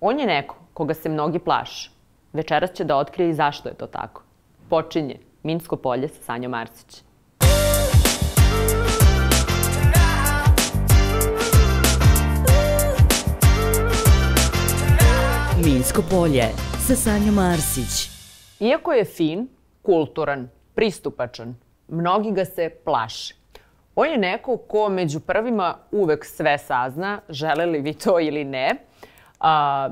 On je neko koga se mnogi plaše. Večeras će da otkrije i zašto je to tako. Počinje Minsko polje sa Sanjom Arsić. Minsko polje sa Sanjom Arsić. Iako je fin, kulturan, pristupačan, mnogi ga se plaše. On je neko ko među prvima uvek sve sazna, žele li vi to ili ne, A,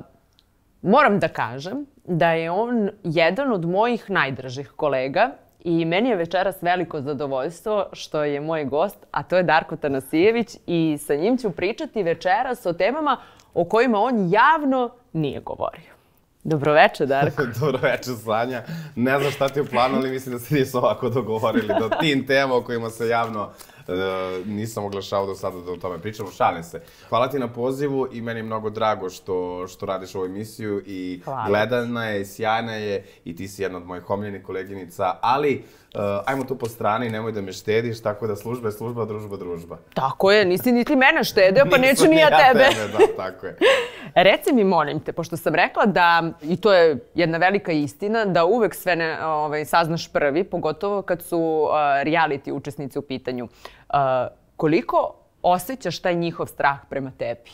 moram da kažem da je on jedan od mojih najdražih kolega i meni je večeras veliko zadovoljstvo što je moj gost, a to je Darko Tanasijević i sa njim ću pričati večeras o temama o kojima on javno nije govorio. Dobroveče, Darko. Dobroveče, Sanja. Ne znam šta ti je planu, ali mislim da se nisu ovako dogovorili do tim tema o kojima se javno e, nisam oglašavao do sada da o tome pričamo. Šalim se. Hvala ti na pozivu i meni je mnogo drago što, što radiš ovu emisiju i Hvala. gledana je, sjajna je i ti si jedna od mojih omiljenih koleginica, ali Uh, ajmo tu po strani, nemoj da me štediš, tako da služba je služba, družba družba. Tako je, nisi niti mene štedeo, pa neću ni ja tebe. Nisam ni ja tebe, da, tako je. Reci mi, molim te, pošto sam rekla da, i to je jedna velika istina, da uvek sve ne, ovaj, saznaš prvi, pogotovo kad su uh, reality učesnici u pitanju. Uh, koliko osjećaš taj njihov strah prema tebi?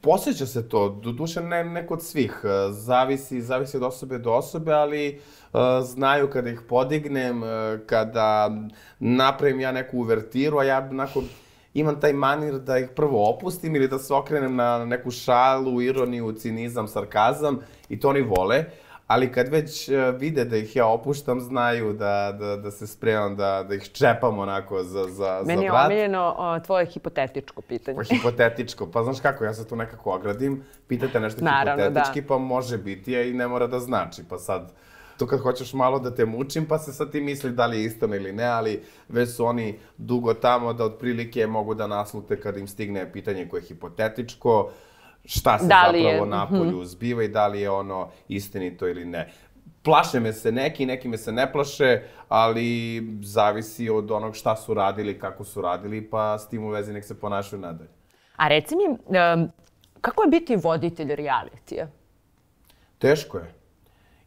Posjeća se to, doduše ne, ne kod svih, zavisi, zavisi od osobe do osobe, ali uh, znaju kada ih podignem, uh, kada napravim ja neku uvertiru, a ja nakon imam taj manir da ih prvo opustim ili da se okrenem na neku šalu, ironiju, cinizam, sarkazam i to oni vole. Ali kad već e, vide da ih ja opuštam, znaju da, da, da se spremam da, da ih čepam onako za, za, Meni za vrat. Meni je omiljeno o, tvoje hipotetičko pitanje. Pa, hipotetičko, pa znaš kako, ja se tu nekako ogradim, pitate nešto Naravno, da. hipotetički, da. pa može biti, a i ne mora da znači, pa sad to kad hoćeš malo da te mučim, pa se sad ti misli da li je istan ili ne, ali već su oni dugo tamo da otprilike mogu da naslute kad im stigne pitanje koje je hipotetičko, šta se da zapravo je, mhm. napolju zbiva i da li je ono istinito ili ne. Plaše me se neki, neki me se ne plaše, ali zavisi od onog šta su radili, kako su radili, pa s tim u vezi nek se ponašaju nadalje. A reci mi, um, kako je biti voditelj realitija? Teško je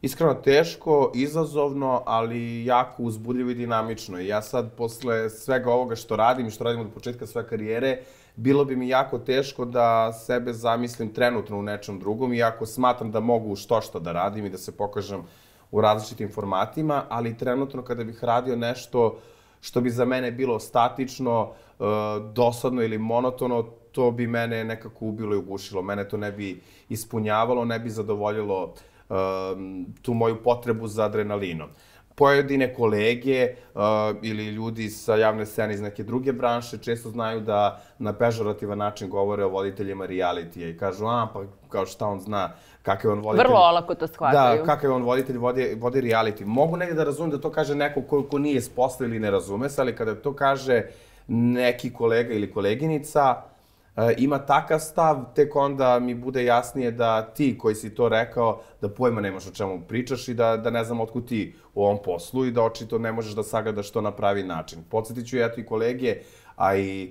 iskreno teško, izazovno, ali jako uzbudljivo i dinamično. I ja sad, posle svega ovoga što radim i što radim od početka svoje karijere, bilo bi mi jako teško da sebe zamislim trenutno u nečem drugom, iako smatram da mogu što što da radim i da se pokažem u različitim formatima, ali trenutno kada bih radio nešto što bi za mene bilo statično, e, dosadno ili monotono, to bi mene nekako ubilo i ugušilo. Mene to ne bi ispunjavalo, ne bi zadovoljilo uh, Um, tu moju potrebu za adrenalinom pojedine kolege uh, ili ljudi sa javne scene iz neke druge branše često znaju da na pežorativan način govore o voditeljima realitija i kažu, a, pa kao šta on zna, kakav je on voditelj. Vrlo olako to shvataju. Da, kakav je on voditelj, vodi, vodi reality. Mogu negde da razumem da to kaže neko ko, ko nije sposta ili ne razume se, ali kada to kaže neki kolega ili koleginica, uh, E, ima takav stav, tek onda mi bude jasnije da ti koji si to rekao, da pojma nemaš o čemu pričaš i da, da ne znam otkud ti u ovom poslu i da očito ne možeš da sagledaš to na pravi način. Podsjetit ću eto i kolege, a i uh,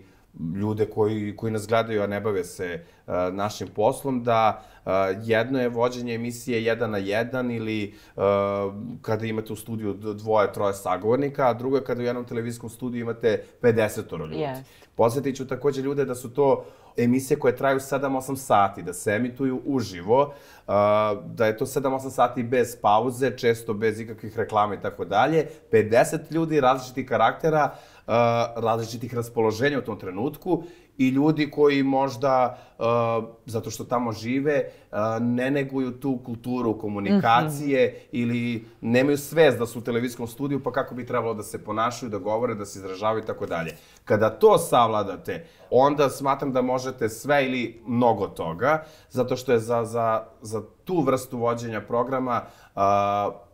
ljude koji, koji nas gledaju, a ne bave se a, e, našim poslom, da a, e, jedno je vođenje emisije jedan na jedan ili a, e, kada imate u studiju dvoje, troje sagovornika, a drugo je kada u jednom televizijskom studiju imate 50 ljudi. Yes. Posjetit ću takođe ljude da su to emisije koje traju 7-8 sati, da se emituju uživo, da je to 7-8 sati bez pauze, često bez ikakvih reklama i tako dalje. 50 ljudi različitih karaktera, različitih raspoloženja u tom trenutku i ljudi koji možda, zato što tamo žive, ne neguju tu kulturu komunikacije mm -hmm. ili nemaju svest da su u televizijskom studiju, pa kako bi trebalo da se ponašaju, da govore, da se izražavaju i tako dalje. Kada to savladate, onda smatram da možete sve ili mnogo toga, zato što je za, za, za tu vrstu vođenja programa uh,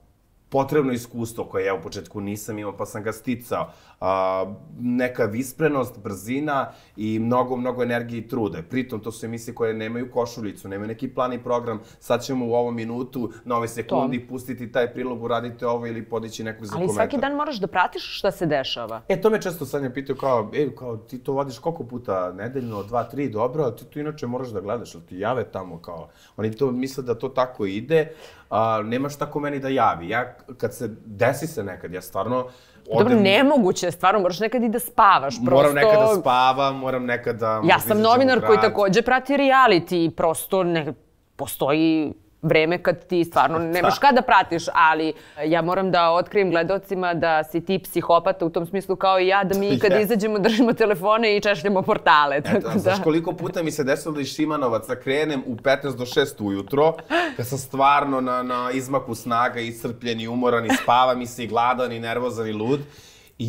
potrebno iskustvo koje ja u početku nisam imao, pa sam ga sticao. A, neka visprenost, brzina i mnogo, mnogo energije i trude. Pritom, to su emisije koje nemaju košuljicu, nemaju neki plan i program. Sad ćemo u ovom minutu, na ove sekundi, to. pustiti taj prilog, uradite ovo ili podići nekog za Ali komentar. Ali svaki dan moraš da pratiš šta se dešava. E, to me često Sanja pitaju kao, e, kao, ti to vadiš koliko puta nedeljno, dva, tri, dobro, a ti to inače moraš da gledaš, ali ti jave tamo kao, oni to misle da to tako ide, a, nema šta ko meni da javi. Ja, kad se, desi se nekad, ja stvarno, Odem... Dobro, nemoguće stvarno, moraš nekad i da spavaš. Prosto... Moram nekad da spavam, moram nekad da... Ja sam novinar koji takođe prati reality i prosto ne, postoji vreme kad ti stvarno da. nemaš kada da pratiš, ali e, ja moram da otkrijem gledocima da si ti psihopata u tom smislu kao i ja, da mi kad izađemo držimo telefone i češljamo portale. Tako da. znaš koliko puta mi se desilo da iz da krenem u 15 do 6 ujutro, kad sam stvarno na, na izmaku snaga, iscrpljen i umoran i spavam i si gladan i nervozan i lud.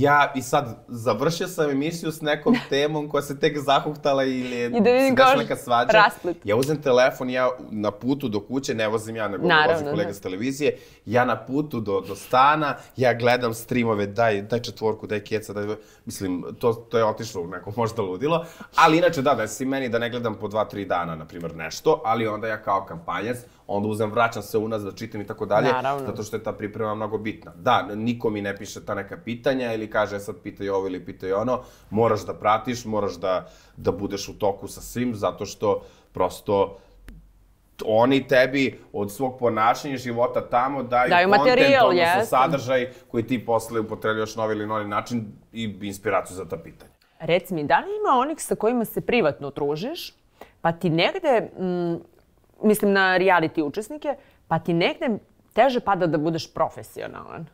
Ja i sad završio sam emisiju s nekom temom koja se tek zahuktala ili je da vidim neka svađa. Rasplit. Ja uzem telefon, ja na putu do kuće, ne vozim ja, nego Naravno, vozim kolega da. ne. s televizije, ja na putu do, do stana, ja gledam streamove, daj, daj četvorku, daj keca, daj... Mislim, to, to je otišlo u neko možda ludilo. Ali inače, da, desi meni da ne gledam po dva, tri dana, na primer, nešto, ali onda ja kao kampanjac, onda uzem, vraćam se unazad, da čitam i tako dalje, Naravno. zato što je ta priprema mnogo bitna. Da, niko mi ne piše ta neka pitanja ili kaže, e, sad pitaj ovo ili pitaj ono, moraš da pratiš, moraš da, da budeš u toku sa svim, zato što prosto oni tebi od svog ponašanja života tamo daju, daju content, odnosno sadržaj koji ti posle upotrebljaš na ovaj ili novi način i inspiraciju za ta pitanja. Reci mi, da li ima onih sa kojima se privatno družiš, pa ti negde, m, mm, mislim na reality učesnike, pa ti negde teže pada da budeš profesionalan?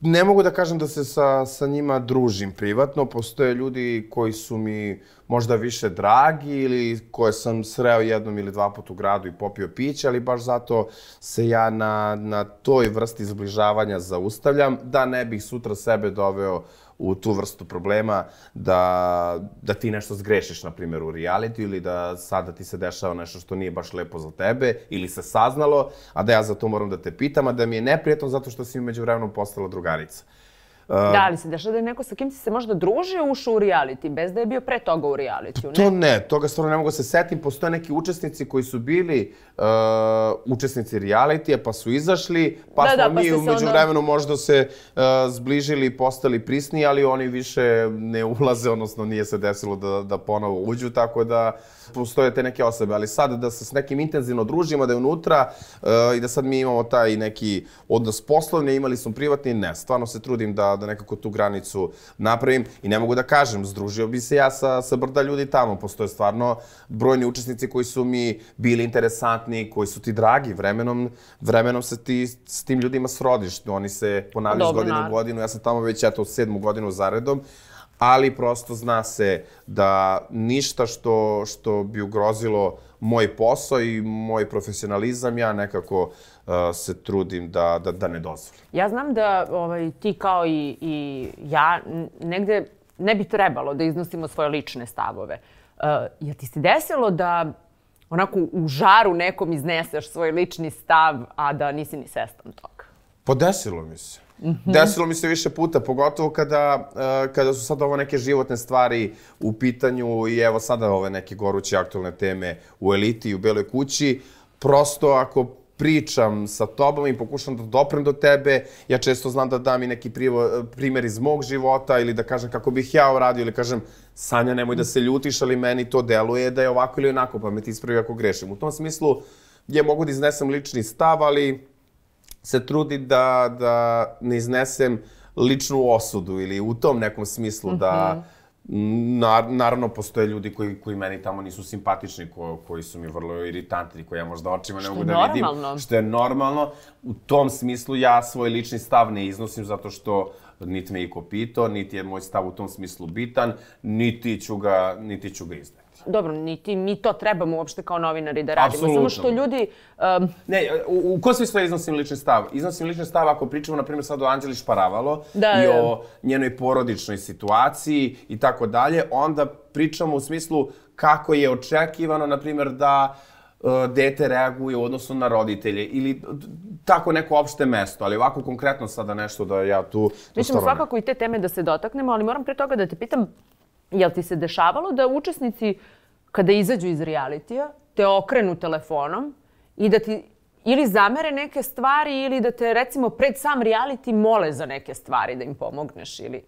ne mogu da kažem da se sa, sa njima družim privatno. Postoje ljudi koji su mi možda više dragi ili koje sam sreo jednom ili dva put u gradu i popio piće, ali baš zato se ja na, na toj vrsti zbližavanja zaustavljam, da ne bih sutra sebe doveo u tu vrstu problema da, da ti nešto zgrešiš, na primjer, u reality ili da sada ti se dešava nešto što nije baš lepo za tebe ili se saznalo, a da ja za to moram da te pitam, a da mi je neprijetno zato što si umeđu vremenom postala drugarica. Uh, Da li se dešava da je neko sa kim si se možda družio ušao u reality, bez da je bio pre toga u reality? To ne, toga stvarno ne mogu da se setim. Postoje neki učesnici koji su bili uh, učesnici reality, pa su izašli, pa da, da smo da, pa mi umeđu onda... vremenu možda se uh, zbližili i postali prisni, ali oni više ne ulaze, odnosno nije se desilo da, da ponovo uđu, tako da... Uh, postoje te neke osobe, ali sad da se s nekim intenzivno družimo, da je unutra uh, i da sad mi imamo taj neki odnos poslovni, imali smo privatni, ne, stvarno se trudim da, da nekako tu granicu napravim i ne mogu da kažem, združio bi se ja sa, sa brda ljudi tamo, postoje stvarno brojni učesnici koji su mi bili interesantni, koji su ti dragi, vremenom, vremenom se ti s tim ljudima srodiš, oni se ponavljaju pa iz godine u godinu, ja sam tamo već, eto, sedmu godinu zaredom, ali prosto zna se da ništa što, što bi ugrozilo moj posao i moj profesionalizam, ja nekako uh, se trudim da, da, da ne dozvolim. Ja znam da ovaj, ti kao i, i ja negde ne bi trebalo da iznosimo svoje lične stavove. Uh, ja ti se desilo da onako u žaru nekom izneseš svoj lični stav, a da nisi ni svestan toga? Pa desilo mi se. Mm -hmm. Desilo mi se više puta, pogotovo kada, uh, kada su sad ovo neke životne stvari u pitanju i evo sada ove neke goruće aktualne teme u eliti i u Beloj kući. Prosto ako pričam sa tobom i pokušam da doprem do tebe, ja često znam da dam i neki privo, primer iz mog života ili da kažem kako bih ja uradio ili kažem Sanja nemoj da se ljutiš, ali meni to deluje da je ovako ili onako, pa me ti ispravi ako grešim. U tom smislu ja mogu da iznesem lični stav, ali se trudi da, da ne iznesem ličnu osudu ili u tom nekom smislu mm -hmm. da mhm. naravno, postoje ljudi koji, koji meni tamo nisu simpatični, ko, koji su mi vrlo iritantni, koji ja možda očima ne mogu da vidim. Što je normalno. U tom smislu ja svoj lični stav ne iznosim zato što niti me iko pitao, niti je moj stav u tom smislu bitan, niti ću ga, niti ću ga izdati. Dobro, niti mi to trebamo uopšte kao novinari da radimo. Absolutno. Samo što ljudi... Um... Ne, u, u kom smislu iznosim lični stav? Iznosim lični stav ako pričamo, na primjer, sad o Anđeli Šparavalo da, i da. o da. njenoj porodičnoj situaciji i tako dalje, onda pričamo u smislu kako je očekivano, na primjer, da e, dete reaguje u odnosu na roditelje ili tako neko opšte mesto, ali ovako konkretno sada nešto da ja tu... Mi ćemo svakako i te teme da se dotaknemo, ali moram pre toga da te pitam Jel ti se dešavalo da učesnici, kada izađu iz realitija, te okrenu telefonom i da ti ili zamere neke stvari ili da te, recimo, pred sam realiti mole za neke stvari da im pomogneš ili...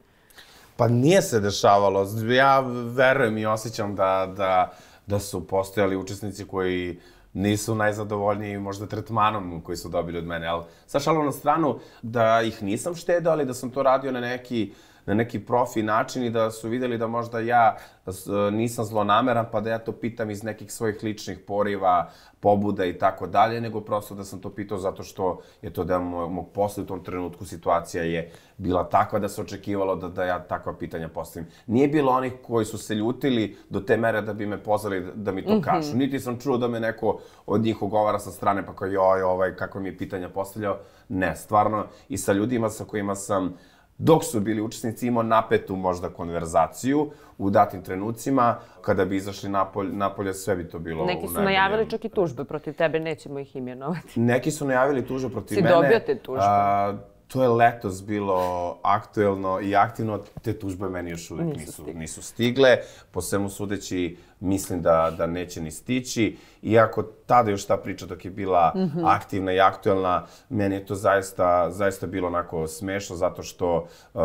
Pa nije se dešavalo. Ja verujem i osjećam da, da, da su postojali učesnici koji nisu najzadovoljniji možda tretmanom koji su dobili od mene, ali sa šalom na stranu da ih nisam štedao, ali da sam to radio na neki uh, na neki profi način i da su videli da možda ja e, nisam zlonameran pa da ja to pitam iz nekih svojih ličnih poriva, pobuda i tako dalje, nego prosto da sam to pitao zato što je to da mog, mog u tom trenutku situacija je bila takva da se očekivalo da, da ja takva pitanja postavim. Nije bilo onih koji su se ljutili do te mere da bi me pozvali da, mi to mm -hmm. kažu. Niti sam čuo da me neko od njih ogovara sa strane pa kao joj, ovaj, kako mi je pitanja postavljao. Ne, stvarno i sa ljudima sa kojima sam dok su bili učesnici imao napetu možda konverzaciju u datim trenucima, kada bi izašli napolje, napolje sve bi to bilo Neki su najavili čak i tužbe protiv tebe, nećemo ih imenovati. Neki su najavili tužbe protiv si mene. Si dobio te tužbe. A, to je letos bilo aktuelno i aktivno, te tužbe meni još uvek nisu, nisu, stigle. nisu stigle. Po svemu sudeći, mislim da, da neće ni stići. Iako tada još ta priča dok je bila mm -hmm. aktivna i aktuelna, meni je to zaista, zaista bilo onako smešno zato što uh,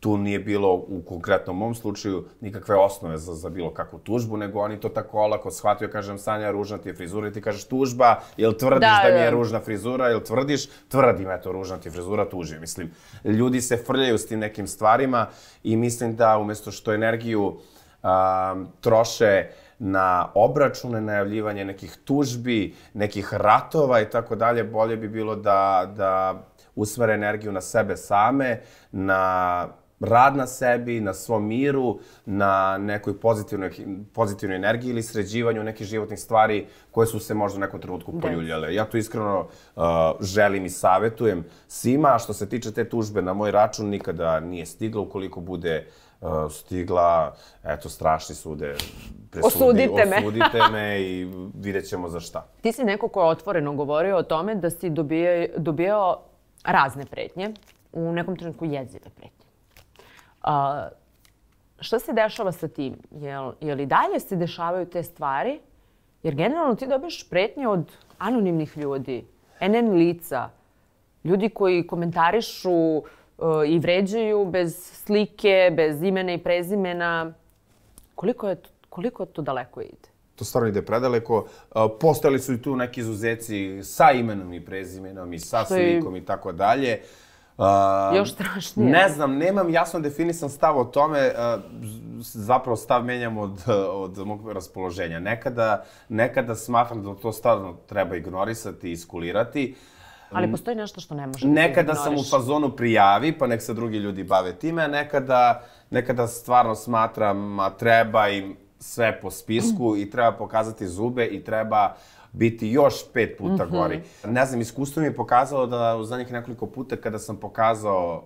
tu nije bilo u konkretnom mom slučaju nikakve osnove za, za bilo kakvu tužbu, nego oni to tako olako shvatio, kažem Sanja, ružna ti je frizura i ti kažeš tužba, jel tvrdiš da, da mi je da. ružna frizura, jel tvrdiš, tvrdim, eto, ružna ti je frizura, tuži. Mislim, ljudi se frljaju s tim nekim stvarima i mislim da umesto što energiju um, troše na obračune, najavljivanje nekih tužbi, nekih ratova i tako dalje, bolje bi bilo da, da usmere energiju na sebe same, na rad na sebi, na svom miru, na nekoj pozitivnoj, pozitivnoj energiji ili sređivanju nekih životnih stvari koje su se možda u nekom trenutku poljuljale. Ja to iskreno uh, želim i savetujem svima, a što se tiče te tužbe na moj račun nikada nije stigla ukoliko bude uh, stigla, eto, strašni sude presudi, osudite me. osudite me i vidjet ćemo za šta. Ti si neko ko je otvoreno govorio o tome da si dobijao, dobijao razne pretnje, u nekom trenutku jezive pretnje. A, šta se dešava sa tim? Jel, jel i dalje se dešavaju te stvari? Jer generalno ti dobiješ pretnje od anonimnih ljudi, NN lica, ljudi koji komentarišu uh, i vređaju bez slike, bez imena i prezimena. Koliko je to, koliko to daleko ide? To stvarno ide predaleko. E, postojali su i tu neki izuzeci sa imenom i prezimenom i sa Što slikom i tako dalje. Uh, Uh, Još strašnije. Ne znam, nemam jasno definisan stav o tome, uh, zapravo stav menjam od, od mog raspoloženja. Nekada, nekada smatram da to stvarno treba ignorisati, i iskulirati, Ali postoji nešto što ne može da Nekada sam u fazonu prijavi, pa nek se drugi ljudi bave time, a nekada, nekada stvarno smatram, a treba im sve po spisku i treba pokazati zube i treba biti još pet puta mm -hmm. gori. Ne znam, iskustvo mi je pokazalo da u zadnjih nekoliko puta kada sam pokazao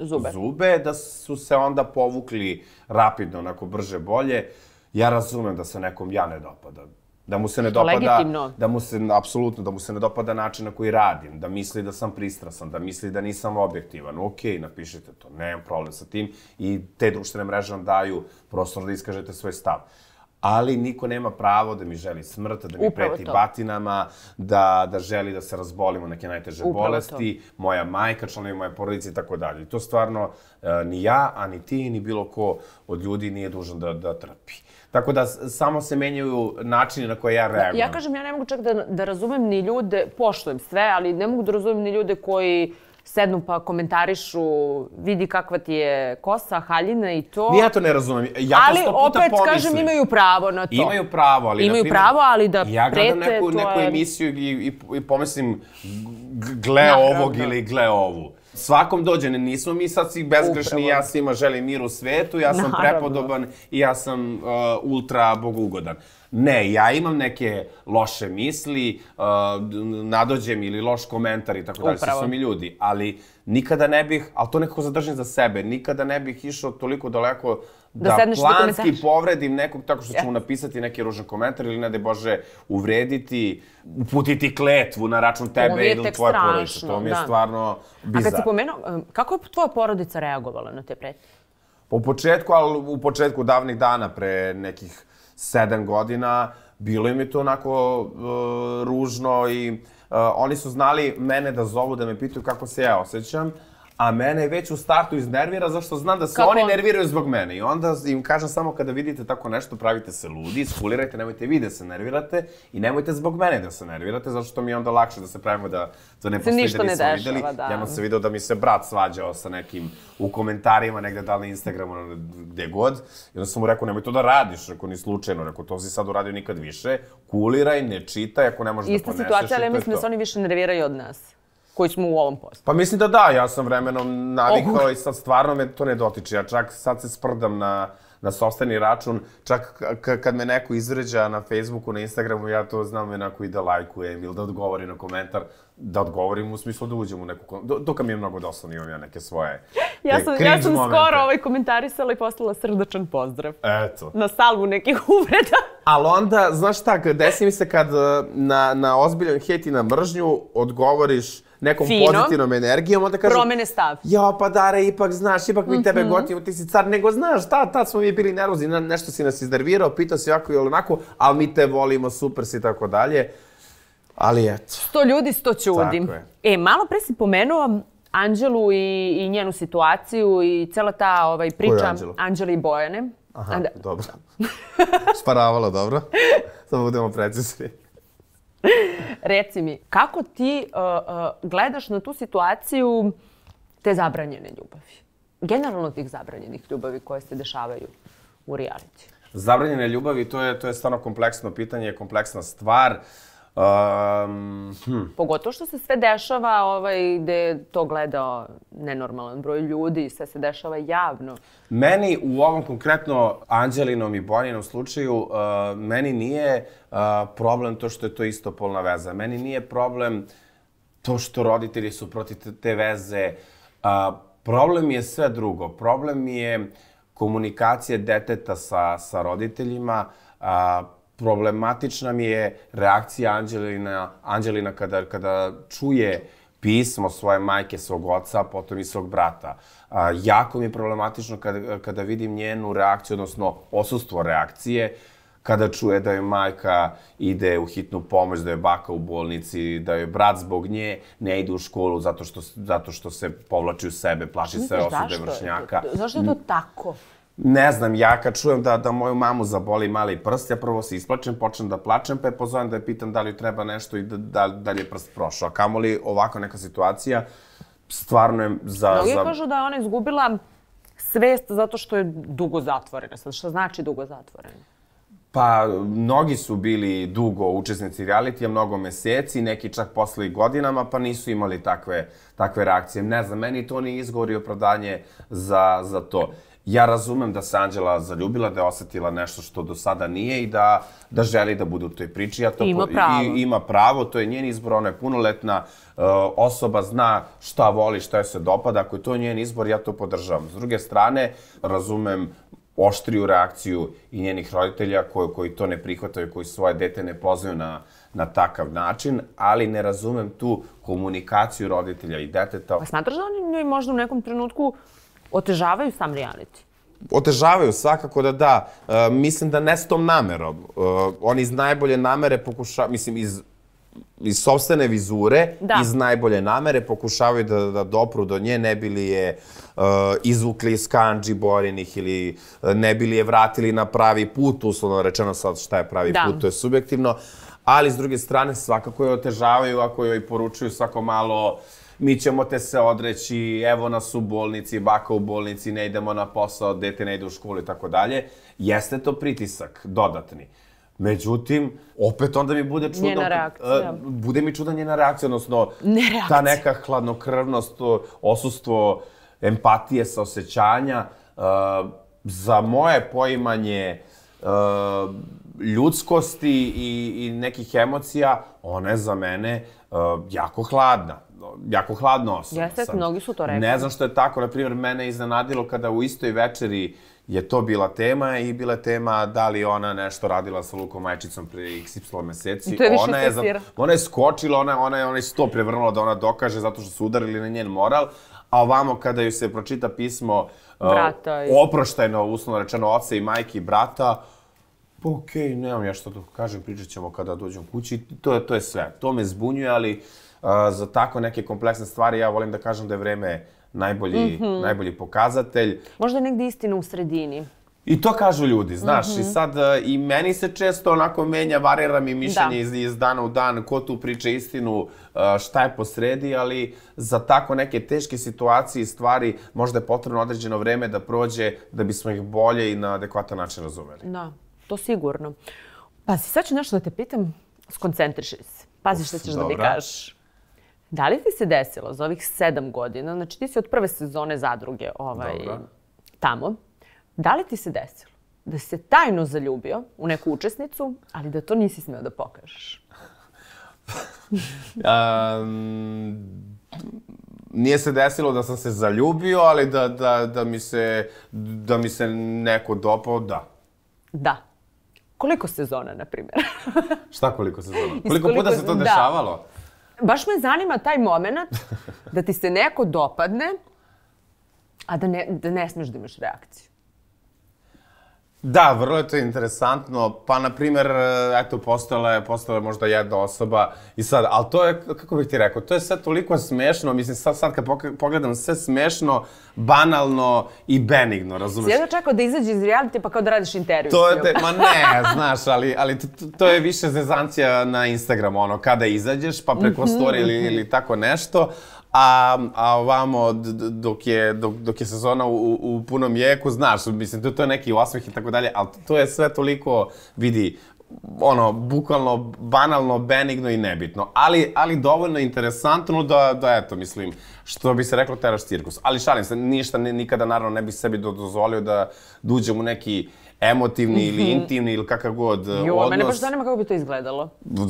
zube. zube, da su se onda povukli rapidno, onako brže, bolje. Ja razumem da se nekom ja ne dopada. Da mu se ne Što dopada... Legitimno. Da mu se, apsolutno, da mu se ne dopada način na koji radim, da misli da sam pristrasan, da misli da nisam objektivan. Ok, napišite to, nemam problem sa tim. I te društvene mreže vam daju prostor da iskažete svoj stav ali niko nema pravo da mi želi smrt, da mi Upravo preti to. batinama, da, da želi da se razbolimo neke najteže Upravo bolesti, to. moja majka, članovi moje porodice i tako dalje. to stvarno uh, ni ja, a ni ti, ni bilo ko od ljudi nije dužan da, da trpi. Tako da samo se menjaju načini na koje ja da, reagujem. Ja kažem, ja ne mogu čak da, da razumem ni ljude, poštujem sve, ali ne mogu da razumem ni ljude koji uh, sednu pa komentarišu, vidi kakva ti je kosa, haljina i to. Ni ja to ne razumem. Ja ali, opet, pomislim. kažem, imaju pravo na to. Imaju pravo, ali... Imaju naprimer, pravo, ali da ja prete... Ja gledam neku, neku emisiju i, i, i pomislim gle Naravno. Da, ovog da, da. ili gle ovu. Svakom dođe, ne, nismo mi sad svi bezgrešni, Upravo. ja svima želim mir u svetu, ja sam Naravno. prepodoban i ja sam uh, ultra bogugodan. Ne, ja imam neke loše misli, uh, nadođem ili loš komentar i tako dalje, svi su mi ljudi, ali nikada ne bih, ali to nekako zadržim za sebe, nikada ne bih išao toliko daleko da, da planski da povredim nekog tako što ću mu napisati neki ružan komentar ili ne da Bože uvrediti, uputiti kletvu na račun tebe ili tvoje porodice. To mi je da. stvarno bizar. A kad si pomenuo, um, kako je tvoja porodica reagovala na te pretnje? Po početku, ali u početku davnih dana pre nekih sedam godina, bilo im je to onako uh, ružno i uh, oni su znali mene da zovu, da me pitaju kako se ja osjećam, a mene već u startu iznervira zašto znam da se Kako? oni nerviraju zbog mene. I onda im kažem samo kada vidite tako nešto, pravite se ludi, skulirajte, nemojte vi da se nervirate i nemojte zbog mene da se nervirate, zato što mi je onda lakše da se pravimo da to da ne postoji, da nismo videli. Da. Jednom se video da mi se brat svađao sa nekim u komentarima, negde da na Instagramu, gde god. I onda sam mu rekao, nemoj to da radiš, rekao, ni slučajno, rekao, to si sad uradio nikad više, kuliraj, ne čitaj, ako ne možeš da poneseš. Ista situacija, ali mislim da se oni više nerviraju od nas koji smo u ovom poslu. Pa mislim da da, ja sam vremenom navikao oh. i sad stvarno me to ne dotiče. Ja čak sad se sprdam na na sobstveni račun, čak kad me neko izvređa na Facebooku, na Instagramu, ja to znam na i da lajkujem ili da odgovorim na komentar, da odgovorim u smislu da uđem u neku... Dok mi je mnogo doslovno, imam ja neke svoje ja sam, ja sam momente. skoro ovaj komentarisala i poslala srdačan pozdrav. Eto. Na salvu nekih uvreda. Ali onda, znaš šta, desi mi se kad eh, na, na ozbiljan hejt i na mržnju odgovoriš nekom Fino. pozitivnom energijom, onda kažu... Promene stav. Jo, pa Dara, ipak znaš, ipak mi mm -hmm. tebe mhm. gotivimo, ti si car, nego znaš, ta, tad smo mi bili nervozni, nešto si nas iznervirao, pitao si ovako i onako, ali mi te volimo, super si i tako dalje. Ali eto. Sto ljudi, sto ćudi. Tako je. E, malo pre si pomenuo Anđelu i, i njenu situaciju i cela ta ovaj, priča Anđeli i Bojane. Aha, And... dobro. Šparavalo, dobro. Samo budemo precizni. Reci mi, kako ti uh, uh, gledaš na tu situaciju te zabranjene ljubavi? Generalno tih zabranjenih ljubavi koje se dešavaju u realiti? Zabranjene ljubavi, to je, to je stvarno kompleksno pitanje, kompleksna stvar. Uh, Um, hm. Pogotovo što se sve dešava, ovaj, gde je to gledao nenormalan broj ljudi i sve se dešava javno. Meni u ovom konkretno Anđelinom i Boninom slučaju, uh, meni nije uh, problem to što je to istopolna veza. Meni nije problem to što roditelji su protiv te veze. Uh, problem je sve drugo. Problem je komunikacija deteta sa, sa roditeljima, uh, problematična mi je reakcija Anđelina, Anđelina kada, kada čuje pismo svoje majke, svog oca, potom i svog brata. A, jako mi je problematično kada, kada vidim njenu reakciju, odnosno osustvo reakcije, kada čuje da je majka ide u hitnu pomoć, da je baka u bolnici, da je brat zbog nje ne ide u školu zato što, zato što se povlači u sebe, plaši se osude vršnjaka. zašto je to tako? Ne znam, ja kad čujem da, da moju mamu zaboli mali prst, ja prvo se isplačem, počnem da plačem, pa je pozovem da je pitam da li treba nešto i da, da, da li je prst prošao. li ovako neka situacija, stvarno je za... Mnogi za... kažu da je ona izgubila svest zato što je dugo zatvorena. Sad, šta znači dugo zatvorena? Pa, mnogi su bili dugo učesnici realitija, mnogo meseci, neki čak posle i godinama, pa nisu imali takve, takve reakcije. Ne znam, meni to nije izgovor i opravdanje za, za to ja razumem da se Anđela zaljubila, da je osetila nešto što do sada nije i da, da želi da bude u toj priči. Ja to ima po, pravo. I, ima pravo, to je njen izbor, ona je punoletna uh, osoba, zna šta voli, šta joj se dopada. Ako je to njen izbor, ja to podržavam. S druge strane, razumem oštriju reakciju i njenih roditelja koji, koji to ne prihvataju, koji svoje dete ne poznaju na, na takav način, ali ne razumem tu komunikaciju roditelja i deteta. Pa smatraš da oni njoj možda u nekom trenutku otežavaju sam reality? Otežavaju, svakako da da. E, mislim da ne s tom namerom. E, oni iz najbolje namere pokušavaju, mislim, iz iz sobstvene vizure, da. iz najbolje namere, pokušavaju da, da dopru do nje, ne bili je uh, izvukli iz kanđi borinih ili e, ne bili je vratili na pravi put, uslovno rečeno sad šta je pravi da. put, to je subjektivno, ali s druge strane svakako je otežavaju ako joj poručuju svako malo uh, mi ćemo te se odreći, evo nas u bolnici, baka u bolnici, ne idemo na posao, dete ne ide u školu i tako dalje. Jeste to pritisak dodatni. Međutim, opet onda mi bude čudno... Njena reakcija. E, bude mi čudan njena reakcija, odnosno ne reakcija. ta neka hladnokrvnost, osustvo empatije, saosećanja. E, za moje poimanje e, ljudskosti i, i nekih emocija, ona je za mene jako hladna jako hladno osoba. Jeste, sam. mnogi su to rekli. Ne znam što je tako, na primjer, mene je iznenadilo kada u istoj večeri je to bila tema i bila je tema da li ona nešto radila sa Lukom Majčicom pre XY meseci. To je više ona je, za, ona je skočila, ona, ona je ona je sto prevrnula da ona dokaže zato što su udarili na njen moral, a ovamo kada ju se pročita pismo e, brata, uh, oproštajno, uslovno rečeno, oca i majke i brata, Pa okej, okay, nemam ja što da kažem, pričat ćemo kada dođem kući, to je, to je sve. To me zbunjuje, ali a, za tako neke kompleksne stvari ja volim da kažem da je vreme najbolji, mm -hmm. najbolji pokazatelj. Možda je negde istina u sredini. I to kažu ljudi, znaš, mm -hmm. i mhm. sad e, i meni se često onako menja, varira mi mišljenje da. iz, iz dana u dan, ko tu priča istinu, e, šta je po sredi, ali za tako neke teške situacije i stvari možda je potrebno određeno vreme da prođe da bismo ih bolje i na adekvatan način razumeli. Da. To sigurno. Pa si sad ću nešto da te pitam, skoncentriši se. Pazi Uf, što ćeš dobra. da mi kažeš. Da li ti se desilo za ovih sedam godina, znači ti si od prve sezone zadruge ovaj, dobra. tamo, da li ti se desilo da si se tajno zaljubio u neku učesnicu, ali da to nisi smeo da pokažeš? um, nije se desilo da sam se zaljubio, ali da, da, da, mi, se, da mi se neko dopao, da. Da. Koliko sezona, na primjer? Šta koliko sezona? Koliko, koliko puta se to da. dešavalo? Baš me zanima taj moment da ti se neko dopadne, a da ne, da ne smeš da imaš reakciju. Da, vrlo je to interesantno. Pa, na primer, eto, postala je, postala je možda jedna osoba i sad, ali to je, kako bih ti rekao, to je sve toliko smešno, mislim, sad, sad kad pogledam, sve smešno, banalno i benigno, razumeš? Jedno čekao da izađe iz reality pa kao da radiš intervju. To je, te, ma ne, znaš, ali, ali to, to je više zezancija na Instagramu, ono, kada izađeš, pa preko mm -hmm. story ili, ili tako nešto, a, a ovamo dok je, dok, dok je sezona u, u punom jeku, znaš, mislim, to, to je neki osmeh i tako dalje, ali to je sve toliko, vidi, ono, bukvalno, banalno, benigno i nebitno. Ali, ali dovoljno interesantno da, da eto, mislim, što bi se reklo teraš cirkus. Ali šalim se, ništa, nikada naravno ne bih sebi dozvolio da, da uđem u neki uh, emotivni ili mhm. intimni ili kakav god eh, jo, odnos. Jo, mene baš zanima kako bi to izgledalo.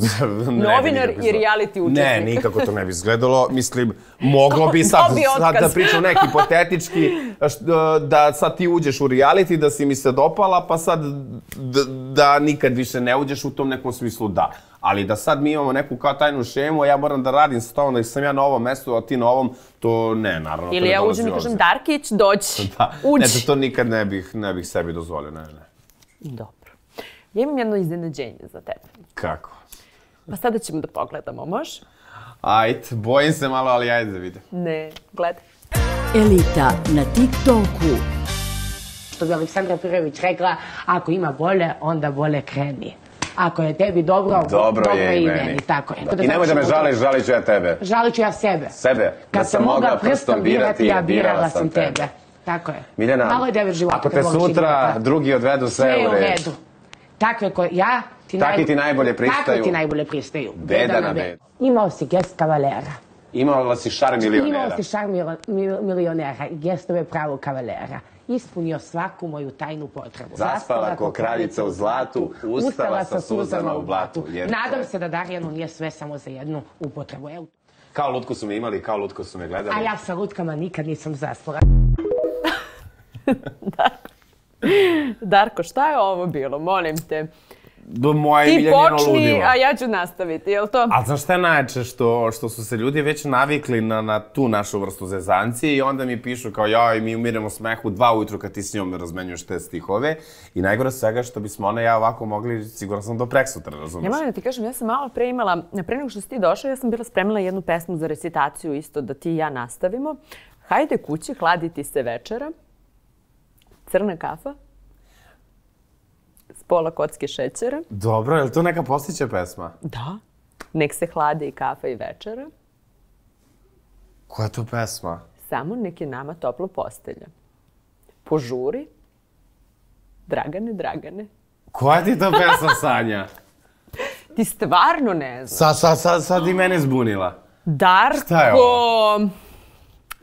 Novinar i reality učesnik. Ne, nikako to ne bi izgledalo. Mislim, moglo bi sad, sad da pričam neki hipotetički, eh, eh, da sad ti uđeš u reality, da si mi se dopala, pa sad da, da nikad više ne uđeš u tom nekom smislu da. Ali da sad mi imamo neku kao tajnu šemu, ja moram da radim s tom, da sam ja na ovom mestu, a ti na ovom, to ne, naravno. Ili ja uđem i kažem, Darkić, dođi, da. uđi. Ne, to nikad ne bih, ne bih sebi dozvolio, ne, ne. Dobro. Ja imam jedno iznenađenje za tebe. Kako? Pa sada ćemo da pogledamo, može? Ajde, bojim se malo, ali ajde da vidim. Ne, gledaj. Elita na TikToku. Što bi Aleksandra Pirović rekla, ako ima bolje, onda bolje kreni. Ako je tebi dobro, dobro, dobro je i meni. meni. Tako je. Da I nemoj da znači me žališ, žalit ću ja tebe. Žalit ću ja sebe. Sebe. Kad da sam mogla prstom birati, ja birala sam tebe. tebe. Tako je. Miljana, Malo je devet života. Ako te sutra pa. drugi odvedu sve, sve u redu. Takve koje ja... Ti naj... ti najbolje pristaju. Takvi ti najbolje pristaju. Beda, beda na beda. beda. Imao si gest kavalera. Imala si šar milionera. Imala si šar milionera, gestove pravo kavalera. Ispunio svaku moju tajnu potrebu. Zaspala ko kraljica u zlatu, ustala sa suzama u blatu. Nadam se da Darijanu nije sve samo za jednu upotrebu. Kao lutku su me imali, kao lutku su me gledali. A ja sa lutkama nikad nisam zaspala. Da. Darko, šta je ovo bilo? Molim te do moje Ti počni, ludilo. a ja ću nastaviti, jel to? A znaš šta je najče, Što, što su se ljudi već navikli na, na tu našu vrstu zezancije i onda mi pišu kao joj, mi umiremo smehu dva ujutru kad ti s njom razmenjuješ te stihove. I najgore svega što bismo ona ja ovako mogli, sigurno sam do preksutra, razumiješ? Ja moram da ti kažem, ja sam malo pre imala, pre nego što si ti došao, ja sam bila spremila jednu pesmu za recitaciju isto da ti i ja nastavimo. Hajde kući, hladiti se večera. Crna kafa, pola kocke šećera. Dobro, je li to neka postića pesma? Da. Nek se hlade i kafa i večera. Koja je to pesma? Samo nek je nama toplo postelja. Požuri. Dragane, Dragane. Koja ti to pesma, Sanja? ti stvarno ne znaš. Sad, sa, sad, sad i mene zbunila. Darko... Šta je ovo?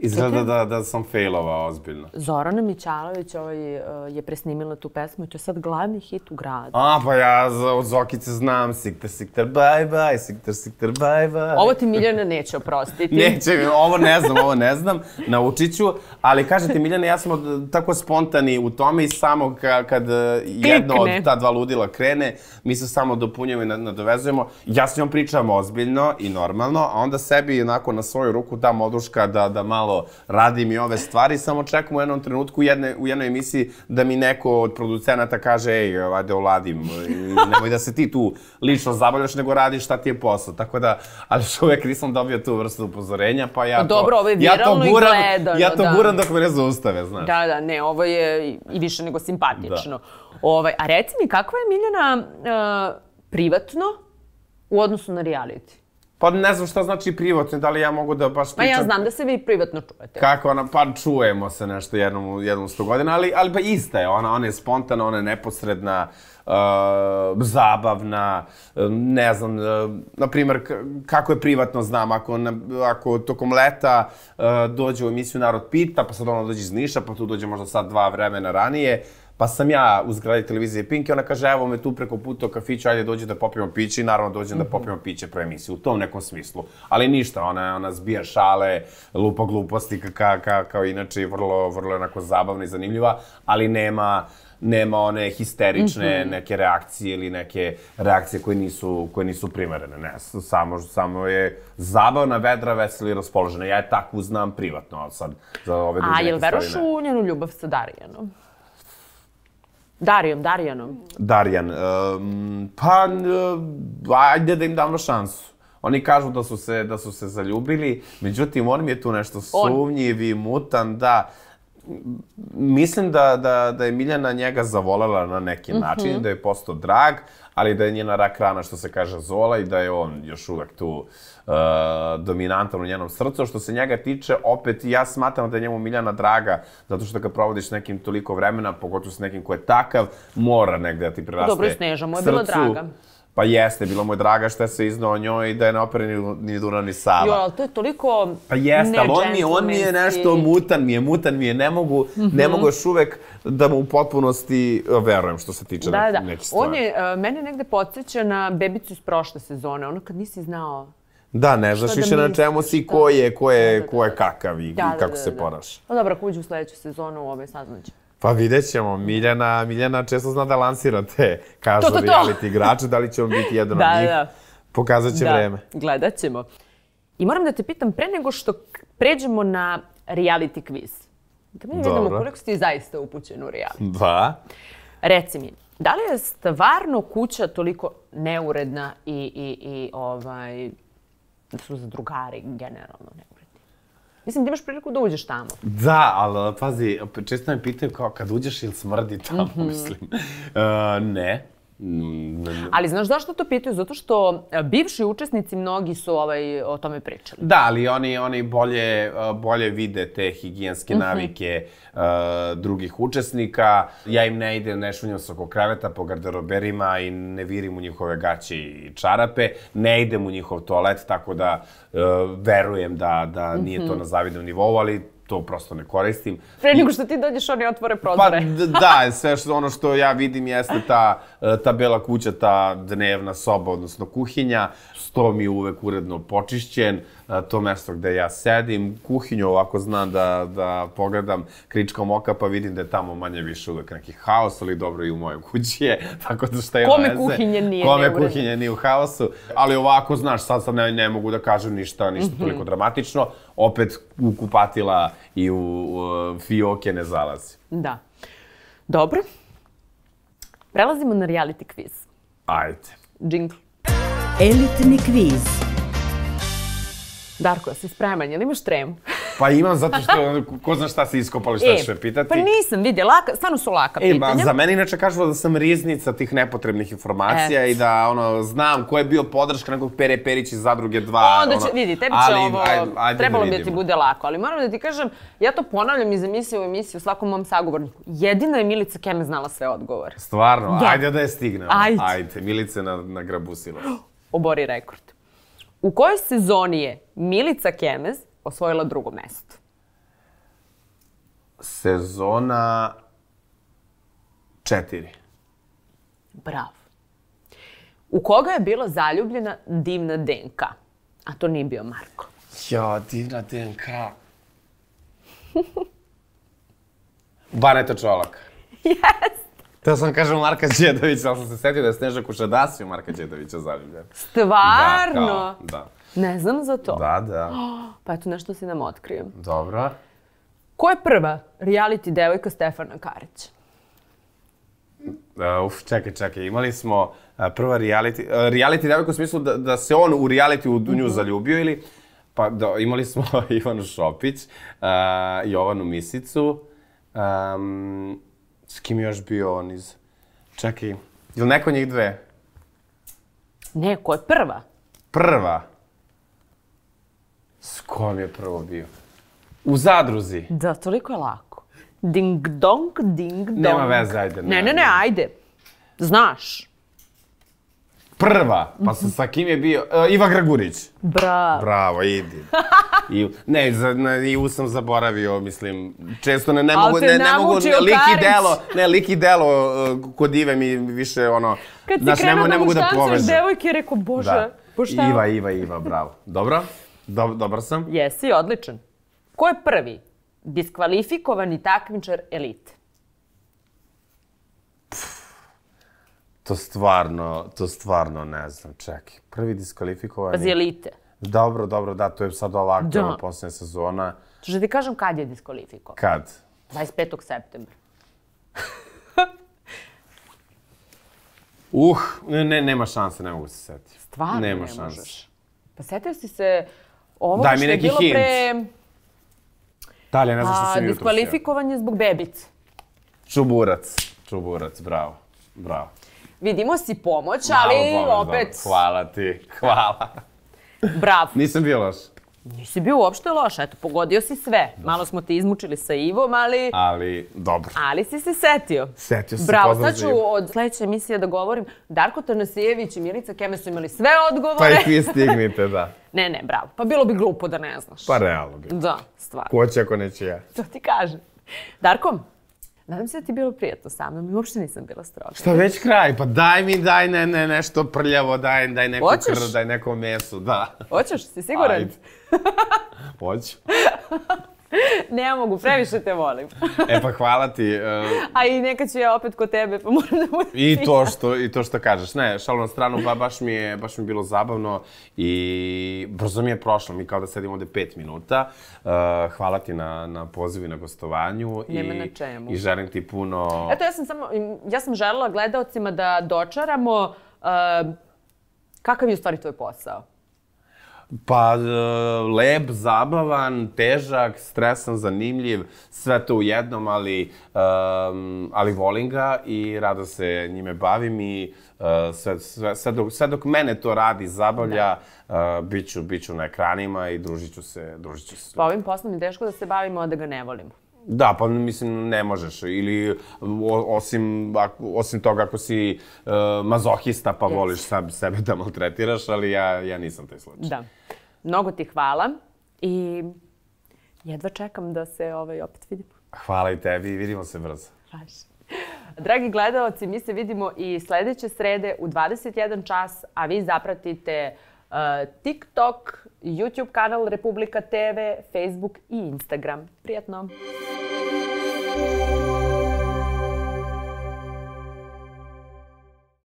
Izgleda da, da sam failovao ozbiljno. Zorana Mićalović ovaj, e, je presnimila tu pesmu i to je sad glavni hit u gradu. A, pa ja za, od Zokice znam Sikter, Sikter, bye bye, Sikter, Sikter, bye bye. Ovo ti Miljana neće oprostiti. neće mi, ovo ne znam, ovo ne znam, naučit ću. Ali ti Miljana, ja sam od, tako spontani u tome i samo kad kad Klikne. jedno od ta dva ludila krene, mi se samo dopunjamo i nadovezujemo. Ja s njom pričam ozbiljno i normalno, a onda sebi onako na svoju ruku dam oduška da, da malo malo, radim i ove stvari, samo čekam u jednom trenutku jedne, u jednoj emisiji da mi neko od producenata kaže, ej, vade oladim, nemoj da se ti tu lično zabavljaš, nego radiš šta ti je posao. Tako da, ali što uvek nisam dobio tu vrstu upozorenja, pa ja pa Dobro, to, ovo je ja to i gledano, Ja to da. guram dok me ne zaustave, znaš. Da, da, ne, ovo je i više nego simpatično. Da. Ovaj, a reci mi, kakva je Miljana uh, privatno u odnosu na reality? Pa ne znam šta znači privatno, da li ja mogu da baš pričam... Pa ja znam da se vi privatno čujete. Kako ona, pa čujemo se nešto jednom, jednom sto godina, ali, ali pa ista je ona, ona je spontana, ona je neposredna, uh, zabavna, um, ne znam, uh, na primer, kako je privatno znam, ako, na, ako tokom leta uh, dođe u emisiju Narod pita, pa sad ona dođe iz Niša, pa tu dođe možda sad dva vremena ranije, uh, Pa sam ja u zgradi televizije Pink i ona kaže, evo me tu preko puta u kafiću, ajde dođi da popijemo piće i naravno dođem mm -hmm. da mhm. popijemo piće pre emisije, u tom nekom smislu. Ali ništa, ona, ona zbija šale, lupa gluposti ka, ka, kao inače vrlo, vrlo onako zabavna i zanimljiva, ali nema nema one histerične mm -hmm. neke reakcije ili neke reakcije koje nisu, koje nisu primerene. Ne, samo, samo je zabavna, vedra, vesela i raspoložena. Ja je tako znam privatno, sad za ove druge A, jel veroš u njenu ljubav sa Darijanom? Darijom, Darijanom. Darijan. Um, pa, uh, ajde da im damo šansu. Oni kažu da su se, da su se zaljubili, međutim, on mi je tu nešto sumnjivi, mutan, da. Mislim da, da, da je Miljana njega zavolela na neki mhm. način, mm -hmm. da je postao drag ali da je njena rak rana, što se kaže, Zola i da je on još uvek tu uh, dominantan u njenom srcu. Što se njega tiče, opet ja smatram da je njemu Miljana draga, zato što kad provodiš nekim toliko vremena, pogotovo s nekim ko je takav, mora negde da ti priraste Dobro, i Sneža mu je bila draga. Pa jeste, bilo mu je draga šta se iznao o njoj i da je na operi ni, ni Duna ni Sava. Jo, ali to je toliko Pa jeste, ali on mi, je, on mi je nešto, mutan mi je, mutan mi je, ne mogu, mm -hmm. ne mhm. mogu još uvek da mu u potpunosti e, verujem što se tiče da, nekih da. Da, stvari. On je, uh, mene negde podsjeća na bebicu iz prošle sezone, ono kad nisi znao Da, ne znaš da više na čemu si, da. ko je, ko je, da, ko je kakav i, da, da, da, kako se ponaša. Da, Dobro, ako uđu u sledeću sezonu, ovaj saznaće. Pa vidjet ćemo, Miljana, Miljana često zna da lansira te, kažu, to, to, to. reality igrače, da li će on biti jedan da, od njih, da. pokazat će da. vreme. Gledat ćemo. I moram da te pitam, pre nego što pređemo na reality quiz, da mi vidimo koliko si ti zaista upućen u reality. Da. Reci mi, da li je stvarno kuća toliko neuredna i, i, i ovaj, da su za drugari generalno neuredni? Mislim, ti da imaš priliku da uđeš tamo. Da, ali pazi, često me pitaju kao kad uđeš ili smrdi tamo, mm -hmm. mislim. Uh, ne, Mm, ali znaš zašto to pitaju? Zato što e, bivši učesnici mnogi su ovaj, o tome pričali. Da, ali oni, oni bolje, e, bolje vide te higijenske mhm. navike uh -huh. uh, drugih učesnika. Ja im ne ide, ne šunjam se oko kreveta po garderoberima i ne virim u njihove gaće i čarape. Ne idem u njihov toalet, tako da uh, verujem da, da nije mm -hmm. to mhm. na zavidnom nivou, ali to prosto ne koristim. Pre nego što ti dođeš, oni otvore prozore. Pa da, sve što, ono što ja vidim jeste ta, e, ta bela kuća, ta dnevna soba, odnosno kuhinja sto mi je uvek uredno počišćen, to mesto gde ja sedim, kuhinju ovako znam da, da pogledam kričkom oka pa vidim da je tamo manje više uvek neki haos, ali dobro i u mojoj kući je, tako da šta je Kome veze. kuhinje nije Kome neuredno. kuhinje nije u haosu, ali ovako, znaš, sad sam ne, ne mogu da kažem ništa, ništa mm -hmm. toliko dramatično, opet u kupatila i u, u fioke ne zalazi. Da. Dobro. Prelazimo na reality quiz. Ajde. Jingle. Elitni kviz. Darko, si spreman? Jel imaš tremu? Pa imam, zato što ko zna šta se iskopali, šta e, ćeš me pitati. Pa nisam, vidi, laka, stvarno su laka e, pitanja. E, za mene inače kažu da sam riznica tih nepotrebnih informacija e. i da ono, znam ko je bio podrška nekog Pere Perić iz Zadruge 2. Onda će, ono, vidi, tebi će ali, ovo, ajde, ajde da trebalo bi da ti bude lako, ali moram da ti kažem, ja to ponavljam iz emisije u emisiju svakom mom sagovorniku. Jedina je Milica Keme znala sve odgovore. Stvarno, ja. ajde da je stignemo. Ajde. Ajde, Milice na, na grabusilo. obori rekord. U kojoj sezoni je Milica Kemez osvojila drugo mesto? Sezona četiri. Bravo. U koga je bila zaljubljena divna DNK? A to nije bio Marko. Ja, divna DNK. Baneta Čolaka. Yes! Da sam kažem Marka Đedovića, ali sam se setio da je Sneža Kušadasi u Marka Đedovića zaljubljen. Stvarno? Da, kao, da. Ne znam za to. Da, da. Oh, pa eto, nešto si nam otkrio. Dobro. Ko je prva reality devojka Stefana Karića? Uh, e, uf, čekaj, čekaj, imali smo e, prva reality, uh, reality devojka u smislu da, da se on u reality u, u nju mhm. zaljubio ili... Pa da, imali smo Ivanu Šopić, uh, Jovanu Misicu, um, S kim još bio on iz... Čekaj, li neko njih dve? Ne, ko je prva? Prva? S kom je prvo bio? U zadruzi? Da, toliko je lako. Ding dong, ding dong. Nema veze, ajde. Ne, ne, ne, ne ajde. Znaš. Prva, pa sa, sa kim je bio? E, iva Grgurić. Bravo. Bravo, idi. I, ne, za, ne, i u sam zaboravio, mislim, često ne, ne mogu, ne, ne mogu, lik i delo, ne, lik i delo uh, kod Ive mi više, ono, Kad znaš, ne, ne da mogu da povežem. devojke, rekao, bože, da. poštao. Iva, Iva, Iva, bravo. Dobro? Do, dobar sam? Jesi, odličan. Ko je prvi diskvalifikovani takmičar elite? To stvarno, to stvarno ne znam, čekaj. Prvi diskvalifikovani... Pazi, elite. Dobro, dobro, da, to je sad ova aktualna da. poslednja sezona. Što ti kažem kad je diskvalifiko? Kad? 25. septembra. uh, ne, nema šanse, ne mogu se setiti. Stvarno nema ne šanse. možeš? Pa setio si se ovo Daj što je bilo hint. pre... Dalje, ne znam što si mi Diskvalifikovan je zbog bebice. Čuburac, čuburac, bravo, bravo. Vidimo si pomoć, Malo ali pomoć, opet... Dobro. Hvala ti, hvala. Bravo. Nisam bio loš. Nisi bio uopšte loš, eto, pogodio si sve. Malo smo te izmučili sa Ivom, ali... Ali, dobro. Ali si se setio. Setio se, Bravo, sad ću od sledeće emisije da govorim. Darko Tanasijević i Milica Keme su imali sve odgovore. Pa ih vi stignite, da. ne, ne, bravo. Pa bilo bi glupo da ne znaš. Pa realno bi. Da, stvarno. Ko će ako neće ja? To ti kažem. Darko, Nadam se da ti je bilo prijatno sa mnom i uopšte nisam bila stroga. Šta već kraj? Pa daj mi, daj ne, ne, nešto prljavo, daj, daj neko Hoćeš? krv, daj neko meso, da. Hoćeš? Si siguran? Ajde. Hoću. ne mogu, previše te volim. e pa hvala ti. Uh... A i neka ću ja opet kod tebe, pa moram da budem I to što, i to što kažeš. Ne, šalu na stranu, ba, baš, mi je, baš mi je bilo zabavno i brzo mi je prošlo. Mi kao da sedimo ovde pet minuta. Uh, hvala ti na, na pozivu i na gostovanju. Nema i, na čemu. I želim ti puno... Eto, ja sam samo, ja sam želela gledalcima da dočaramo uh, kakav je u stvari tvoj posao Pa, e, lep, zabavan, težak, stresan, zanimljiv, sve to u jednom, ali, um, ali volim ga i rado se njime bavim i uh, sve, sve, sve, dok, sve dok mene to radi, zabavlja, da. uh, bit, ću, bit ću na ekranima i družit ću se, družit ću se. Pa ovim poslom je teško da se bavimo, a da ga ne volimo. Da, pa mislim ne možeš ili o, osim ako, osim toga ako si uh, mazohista pa yes. voliš sam sebe da maltretiraš, ali ja ja nisam taj slučaj. Da. Mnogo ti hvala i jedva čekam da se ovaj opet vidimo. Hvala i tebi i vidimo se brzo. Baš. Dragi gledalci, mi se vidimo i sledeće srede u 21 čas, a vi zapratite uh, TikTok, YouTube kanal Republika TV, Facebook i Instagram. Prijetno!